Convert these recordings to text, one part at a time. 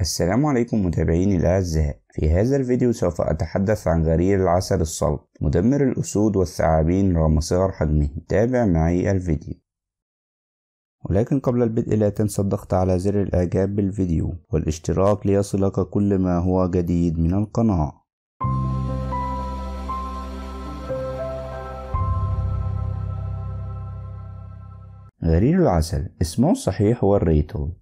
السلام عليكم متابعيني الأعزاء في هذا الفيديو سوف أتحدث عن غرير العسل الصلب مدمر الأسود والثعابين رغم صغر حجمه تابع معي الفيديو ولكن قبل البدء لا تنسى الضغط على زر الإعجاب بالفيديو والاشتراك ليصلك كل ما هو جديد من القناة غرير العسل اسمه الصحيح هو الريتول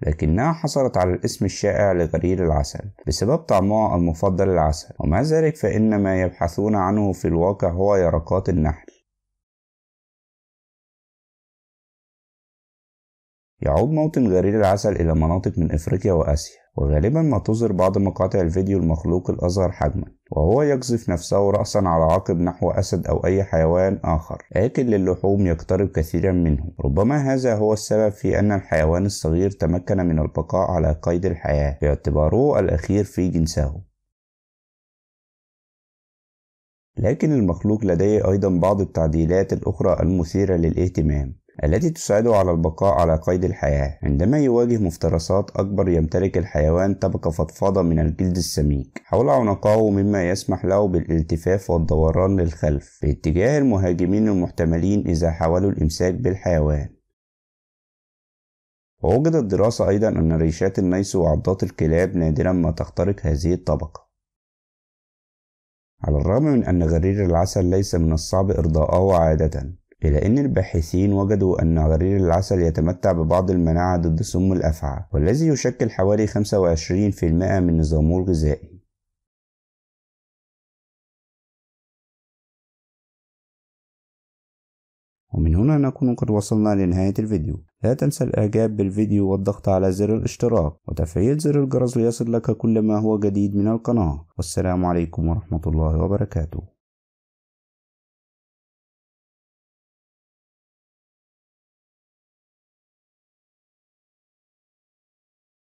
لكنها حصلت على الاسم الشائع لغرير العسل بسبب طعمها المفضل العسل ومع ذلك فإن ما يبحثون عنه في الواقع هو يرقات النحل يعود موطن غرير العسل إلى مناطق من إفريقيا وآسيا وغالبا ما تظهر بعض مقاطع الفيديو المخلوق الأصغر حجما وهو يقذف نفسه رأسا على عقب نحو أسد أو أي حيوان آخر آكل للحوم يقترب كثيرا منه ربما هذا هو السبب في أن الحيوان الصغير تمكن من البقاء على قيد الحياة باعتباره الأخير في جنسه لكن المخلوق لديه أيضا بعض التعديلات الأخرى المثيرة للاهتمام التي تساعده على البقاء على قيد الحياة عندما يواجه مفترسات أكبر يمتلك الحيوان طبقة فضفاضة من الجلد السميك حول عنقه مما يسمح له بالالتفاف والدوران للخلف باتجاه المهاجمين المحتملين إذا حاولوا الإمساك بالحيوان ووجدت دراسة أيضا أن ريشات النيس وعضات الكلاب نادرا ما تخترق هذه الطبقة على الرغم من أن غرير العسل ليس من الصعب إرضاءه عادة إلى أن الباحثين وجدوا أن غرير العسل يتمتع ببعض المناعة ضد سم الأفعى والذي يشكل حوالي 25% من نظامه الغذائي ومن هنا نكون قد وصلنا لنهاية الفيديو لا تنسى الإعجاب بالفيديو والضغط على زر الاشتراك وتفعيل زر الجرس ليصل لك كل ما هو جديد من القناة والسلام عليكم ورحمة الله وبركاته